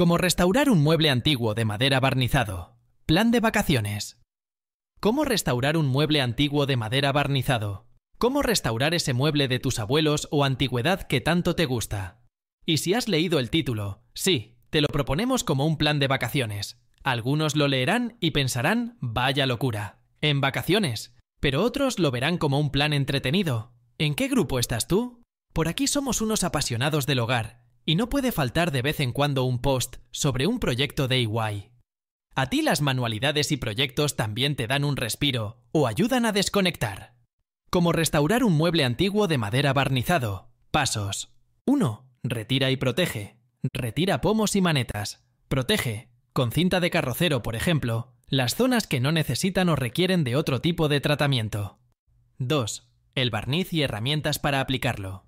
Cómo restaurar un mueble antiguo de madera barnizado. Plan de vacaciones. ¿Cómo restaurar un mueble antiguo de madera barnizado? ¿Cómo restaurar ese mueble de tus abuelos o antigüedad que tanto te gusta? Y si has leído el título, sí, te lo proponemos como un plan de vacaciones. Algunos lo leerán y pensarán, vaya locura, en vacaciones, pero otros lo verán como un plan entretenido. ¿En qué grupo estás tú? Por aquí somos unos apasionados del hogar y no puede faltar de vez en cuando un post sobre un proyecto de EY. A ti las manualidades y proyectos también te dan un respiro o ayudan a desconectar. Como restaurar un mueble antiguo de madera barnizado. Pasos. 1. Retira y protege. Retira pomos y manetas. Protege, con cinta de carrocero por ejemplo, las zonas que no necesitan o requieren de otro tipo de tratamiento. 2. El barniz y herramientas para aplicarlo.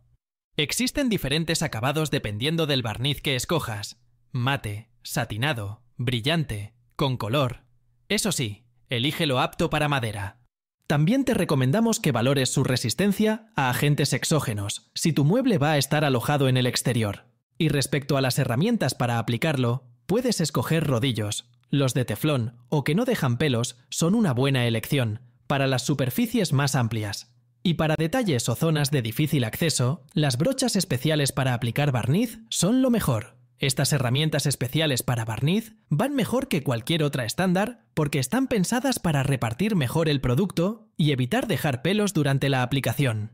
Existen diferentes acabados dependiendo del barniz que escojas. Mate, satinado, brillante, con color. Eso sí, elige lo apto para madera. También te recomendamos que valores su resistencia a agentes exógenos, si tu mueble va a estar alojado en el exterior. Y respecto a las herramientas para aplicarlo, puedes escoger rodillos. Los de teflón o que no dejan pelos son una buena elección, para las superficies más amplias. Y para detalles o zonas de difícil acceso, las brochas especiales para aplicar barniz son lo mejor. Estas herramientas especiales para barniz van mejor que cualquier otra estándar porque están pensadas para repartir mejor el producto y evitar dejar pelos durante la aplicación.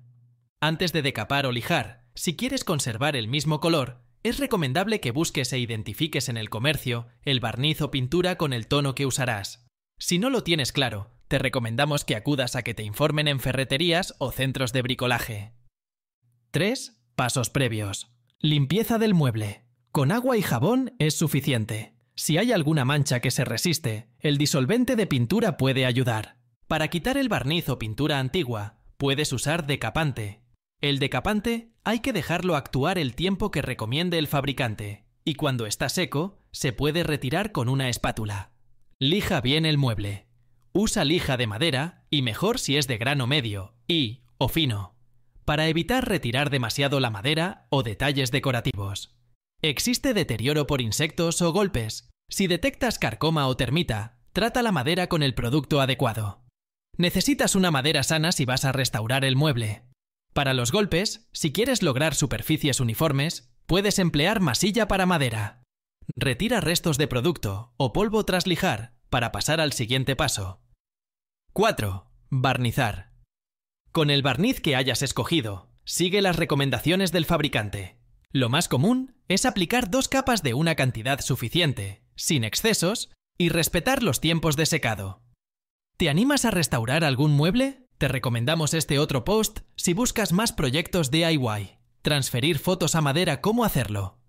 Antes de decapar o lijar, si quieres conservar el mismo color, es recomendable que busques e identifiques en el comercio el barniz o pintura con el tono que usarás. Si no lo tienes claro, te recomendamos que acudas a que te informen en ferreterías o centros de bricolaje. 3. Pasos previos. Limpieza del mueble. Con agua y jabón es suficiente. Si hay alguna mancha que se resiste, el disolvente de pintura puede ayudar. Para quitar el barniz o pintura antigua, puedes usar decapante. El decapante hay que dejarlo actuar el tiempo que recomiende el fabricante, y cuando está seco, se puede retirar con una espátula. Lija bien el mueble. Usa lija de madera y mejor si es de grano medio y o fino, para evitar retirar demasiado la madera o detalles decorativos. Existe deterioro por insectos o golpes. Si detectas carcoma o termita, trata la madera con el producto adecuado. Necesitas una madera sana si vas a restaurar el mueble. Para los golpes, si quieres lograr superficies uniformes, puedes emplear masilla para madera. Retira restos de producto o polvo tras lijar para pasar al siguiente paso. 4. Barnizar. Con el barniz que hayas escogido, sigue las recomendaciones del fabricante. Lo más común es aplicar dos capas de una cantidad suficiente, sin excesos, y respetar los tiempos de secado. ¿Te animas a restaurar algún mueble? Te recomendamos este otro post si buscas más proyectos DIY. Transferir fotos a madera, ¿cómo hacerlo?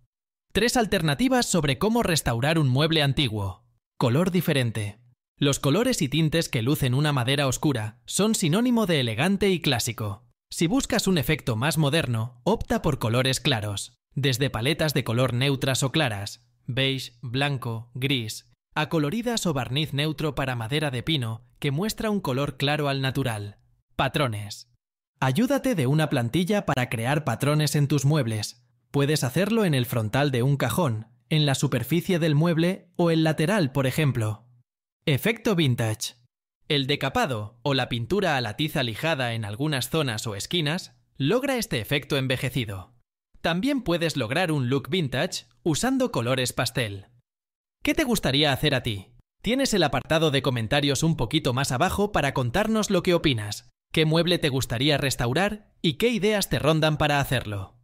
Tres alternativas sobre cómo restaurar un mueble antiguo. Color diferente. Los colores y tintes que lucen una madera oscura son sinónimo de elegante y clásico. Si buscas un efecto más moderno, opta por colores claros, desde paletas de color neutras o claras, beige, blanco, gris, a coloridas o barniz neutro para madera de pino que muestra un color claro al natural. Patrones. Ayúdate de una plantilla para crear patrones en tus muebles. Puedes hacerlo en el frontal de un cajón, en la superficie del mueble o el lateral, por ejemplo. Efecto vintage. El decapado o la pintura a la tiza lijada en algunas zonas o esquinas logra este efecto envejecido. También puedes lograr un look vintage usando colores pastel. ¿Qué te gustaría hacer a ti? Tienes el apartado de comentarios un poquito más abajo para contarnos lo que opinas, qué mueble te gustaría restaurar y qué ideas te rondan para hacerlo.